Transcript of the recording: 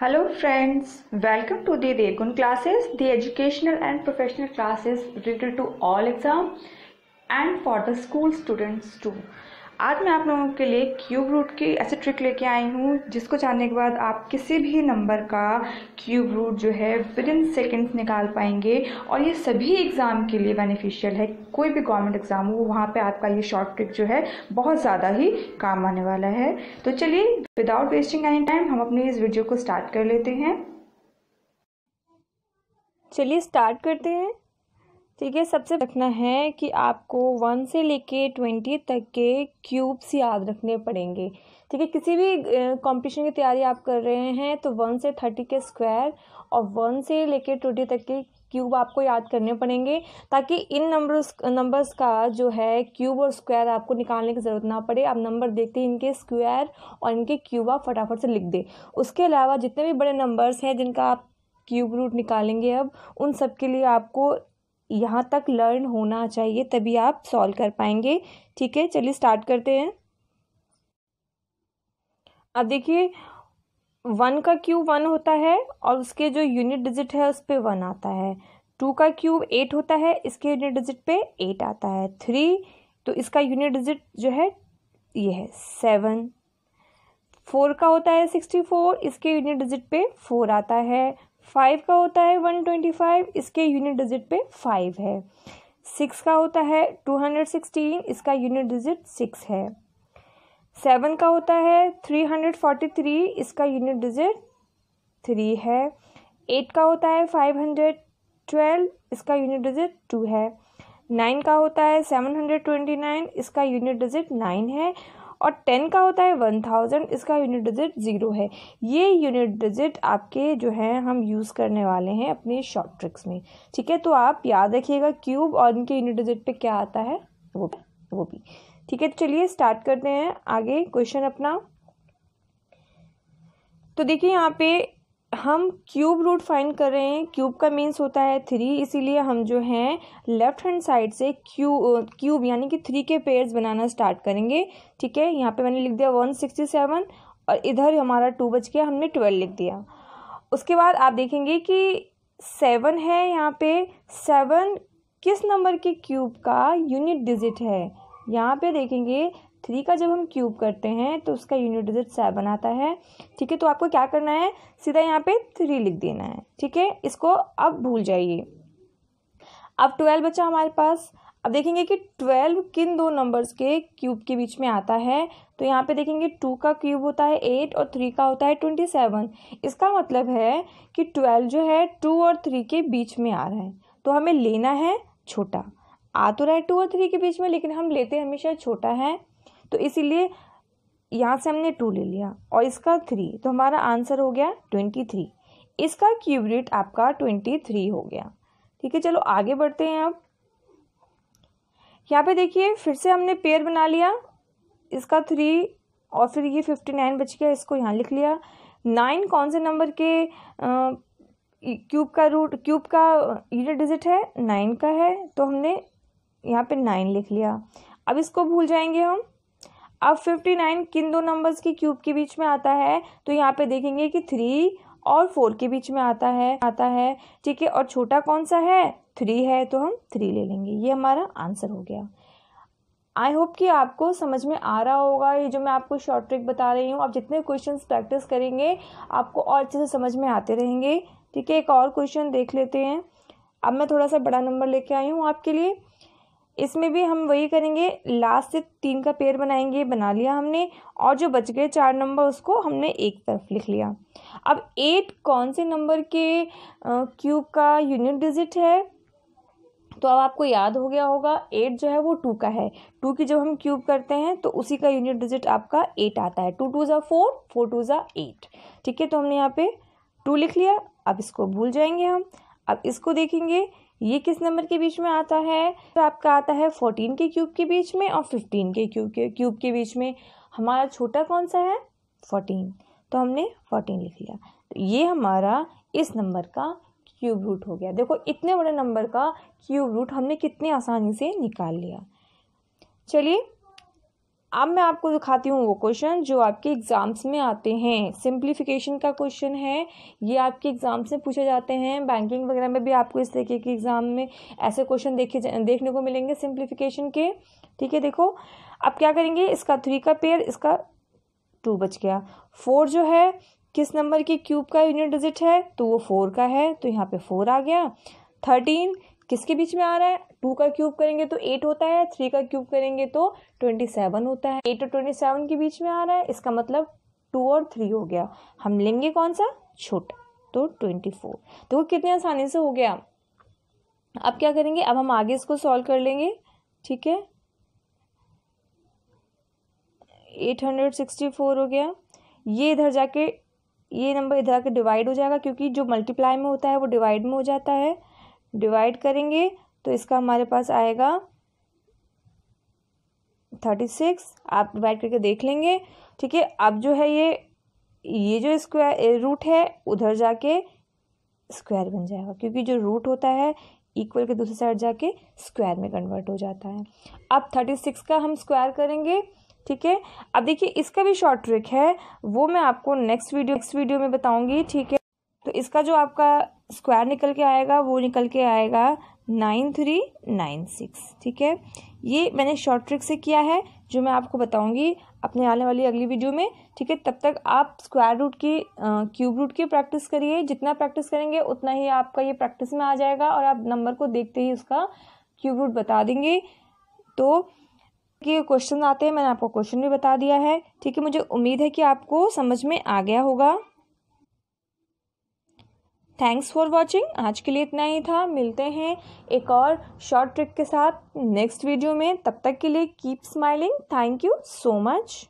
Hello friends, welcome to the Dekun classes, the educational and professional classes related to all exam and for the school students too. आज मैं आप लोगों के लिए cube root की ऐसे ट्रिक लेके आई हूँ जिसको जानने के बाद आप किसी भी नंबर का क्यूब रूट जो है विद इन सेकेंड्स निकाल पाएंगे और ये सभी एग्ज़ाम के लिए बेनिफिशियल है कोई भी गवर्नमेंट एग्ज़ाम हो वहाँ पे आपका ये शॉर्ट ट्रिक जो है बहुत ज़्यादा ही काम आने वाला है तो चलिए विदाउट वेस्टिंग एनी टाइम हम अपने इस वीडियो को स्टार्ट कर लेते हैं चलिए स्टार्ट करते हैं ठीक है सबसे रखना है कि आपको वन से लेके ट्वेंटी तक के क्यूब्स याद रखने पड़ेंगे ठीक है किसी भी कंपटीशन की तैयारी आप कर रहे हैं तो वन से थर्टी के स्क्वायर और वन से लेके ट्वेंटी तक के क्यूब आपको याद करने पड़ेंगे ताकि इन नंबर्स नंबर्स का जो है क्यूब और स्क्वायर आपको निकालने की ज़रूरत ना पड़े आप नंबर देखते ही इनके स्क्वायर और इनके क्यूब आप फटाफट से लिख दें उसके अलावा जितने भी बड़े नंबर्स हैं जिनका आप क्यूब रूट निकालेंगे अब उन सब के लिए आपको यहाँ तक लर्न होना चाहिए तभी आप सॉल्व कर पाएंगे ठीक है चलिए स्टार्ट करते हैं अब देखिए वन का क्यूब वन होता है और उसके जो यूनिट डिजिट है उस पर वन आता है टू का क्यूब एट होता है इसके यूनिट डिजिट पे एट आता है थ्री तो इसका यूनिट डिजिट जो है ये है सेवन फोर का होता है सिक्सटी फोर इसके यूनिट डिजिट पे फोर आता है फाइव का होता है वन ट्वेंटी फाइव इसके यूनिट डिजिट पे फाइव है सिक्स का होता है टू हंड्रेड सिक्सटीन इसका यूनिट डिजिट सिक्स है सेवन का होता है थ्री हंड्रेड फोर्टी थ्री इसका यूनिट डिजिट थ्री है एट का होता है फाइव हंड्रेड ट्वेल्व इसका यूनिट डिजिट टू है नाइन का होता है सेवन हंड्रेड ट्वेंटी नाइन इसका यूनिट डिजिट नाइन है और टेन का होता है वन थाउजेंड इसका यूनिट डिजिट ज़ीरो है ये यूनिट डिजिट आपके जो है हम यूज़ करने वाले हैं अपने शॉर्ट ट्रिक्स में ठीक है तो आप याद रखिएगा क्यूब और इनके यूनिट डिजिट पे क्या आता है वो भी वो भी ठीक है तो चलिए स्टार्ट करते हैं आगे क्वेश्चन अपना तो देखिए यहाँ पे हम क्यूब रूट फाइंड कर रहे हैं क्यूब का मीन्स होता है थ्री इसीलिए हम जो हैं लेफ्ट हैंड साइड से क्यू क्यूब यानी कि थ्री के पेयर्स बनाना स्टार्ट करेंगे ठीक है यहाँ पे मैंने लिख दिया वन सिक्सटी सेवन और इधर हमारा टू बच गया हमने ट्वेल्व लिख दिया उसके बाद आप देखेंगे कि सेवन है यहाँ पे सेवन किस नंबर के क्यूब का यूनिट डिजिट है यहाँ पे देखेंगे थ्री का जब हम क्यूब करते हैं तो उसका यूनिट डिजिट सेवन आता है ठीक है तो आपको क्या करना है सीधा यहाँ पे थ्री लिख देना है ठीक है इसको अब भूल जाइए अब ट्वेल्व बचा हमारे पास अब देखेंगे कि ट्वेल्व किन दो नंबर्स के क्यूब के बीच में आता है तो यहाँ पे देखेंगे टू का क्यूब होता है एट और थ्री का होता है ट्वेंटी सेवन इसका मतलब है कि ट्वेल्व जो है टू और थ्री के बीच में आ रहा है तो हमें लेना है छोटा आ तो रहा है टू और थ्री के बीच में लेकिन हम लेते हमेशा छोटा है तो इसीलिए यहाँ से हमने टू ले लिया और इसका थ्री तो हमारा आंसर हो गया ट्वेंटी थ्री इसका क्यूबरेट आपका ट्वेंटी थ्री हो गया ठीक है चलो आगे बढ़ते हैं अब यहाँ पे देखिए फिर से हमने पेयर बना लिया इसका थ्री और फिर ये फिफ्टी नाइन बच गया इसको यहाँ लिख लिया नाइन कौन से नंबर के क्यूब का रूट क्यूब का यूनिट डिजिट है नाइन का है तो हमने यहाँ पे नाइन लिख लिया अब इसको भूल जाएंगे हम अब फिफ्टी नाइन किन दो नंबर्स की क्यूब के बीच में आता है तो यहाँ पे देखेंगे कि थ्री और फोर के बीच में आता है आता है ठीक है और छोटा कौन सा है थ्री है तो हम थ्री ले लेंगे ये हमारा आंसर हो गया आई होप कि आपको समझ में आ रहा होगा ये जो मैं आपको शॉर्ट ट्रिक बता रही हूँ आप जितने क्वेश्चन प्रैक्टिस करेंगे आपको और अच्छे से समझ में आते रहेंगे ठीक है एक और क्वेश्चन देख लेते हैं अब मैं थोड़ा सा बड़ा नंबर लेके आई हूँ आपके लिए इसमें भी हम वही करेंगे लास्ट से तीन का पेयर बनाएंगे बना लिया हमने और जो बच गए चार नंबर उसको हमने एक तरफ लिख लिया अब एट कौन से नंबर के क्यूब का यूनिट डिजिट है तो अब आपको याद हो गया होगा एट जो है वो टू का है टू की जब हम क्यूब करते हैं तो उसी का यूनिट डिजिट आपका एट आता है टू टू ज़ा फोर फोर टू ज़ा एट ठीक है तो हमने यहाँ पे टू लिख लिया अब इसको भूल जाएंगे हम अब इसको देखेंगे ये किस नंबर के बीच में आता है तो आपका आता है फोर्टीन के क्यूब के बीच में और फिफ्टीन के क्यूब के क्यूब के बीच में हमारा छोटा कौन सा है फोर्टीन तो हमने फोर्टीन लिख लिया तो ये हमारा इस नंबर का क्यूब रूट हो गया देखो इतने बड़े नंबर का क्यूब रूट हमने कितने आसानी से निकाल लिया चलिए अब मैं आपको दिखाती हूँ वो क्वेश्चन जो आपके एग्ज़ाम्स में आते हैं सिंप्लीफिकेशन का क्वेश्चन है ये आपके एग्ज़ाम्स में पूछे जाते हैं बैंकिंग वगैरह में भी आपको इस तरीके के एग्ज़ाम में ऐसे क्वेश्चन देखे देखने को मिलेंगे सिंप्लीफिकेशन के ठीक है देखो अब क्या करेंगे इसका थ्री का पेयर इसका टू बच गया फोर जो है किस नंबर के क्यूब का यूनिट डिजिट है तो वो फोर का है तो यहाँ पे फोर आ गया थर्टीन किसके बीच में आ रहा है टू का क्यूब करेंगे तो एट होता है थ्री का क्यूब करेंगे तो ट्वेंटी सेवन होता है एट और ट्वेंटी सेवन के बीच में आ रहा है इसका मतलब टू और थ्री हो गया हम लेंगे कौन सा छोटा तो ट्वेंटी फोर तो वो कितने आसानी से हो गया अब क्या करेंगे अब हम आगे इसको सॉल्व कर लेंगे ठीक है एट हंड्रेड सिक्सटी फोर हो गया ये इधर जाके ये नंबर इधर आके डिवाइड हो जाएगा क्योंकि जो मल्टीप्लाई में होता है वो डिवाइड में हो जाता है डिवाइड करेंगे तो इसका हमारे पास आएगा थर्टी सिक्स आप डिवाइड करके देख लेंगे ठीक है अब जो है ये ये जो स्क्वायर रूट है उधर जाके स्क्वायर बन जाएगा क्योंकि जो रूट होता है इक्वल के दूसरी साइड जाके स्क्वायर में कन्वर्ट हो जाता है अब थर्टी सिक्स का हम स्क्वायर करेंगे ठीक है अब देखिए इसका भी शॉर्ट ट्रिक है वो मैं आपको नेक्स्ट वीडियो नेक्स्ट वीडियो में बताऊंगी ठीक है तो इसका जो आपका स्क्वायर निकल के आएगा वो निकल के आएगा नाइन थ्री नाइन सिक्स ठीक है ये मैंने शॉर्ट ट्रिक से किया है जो मैं आपको बताऊंगी अपने आने वाली अगली वीडियो में ठीक है तब तक आप स्क्वायर रूट की क्यूब रूट की प्रैक्टिस करिए जितना प्रैक्टिस करेंगे उतना ही आपका ये प्रैक्टिस में आ जाएगा और आप नंबर को देखते ही उसका क्यूब रूट बता देंगे तो कि क्वेश्चन आते हैं मैंने आपको क्वेश्चन भी बता दिया है ठीक है मुझे उम्मीद है कि आपको समझ में आ गया होगा थैंक्स फॉर वॉचिंग आज के लिए इतना ही था मिलते हैं एक और शॉर्ट ट्रिक के साथ नेक्स्ट वीडियो में तब तक के लिए keep smiling thank you so much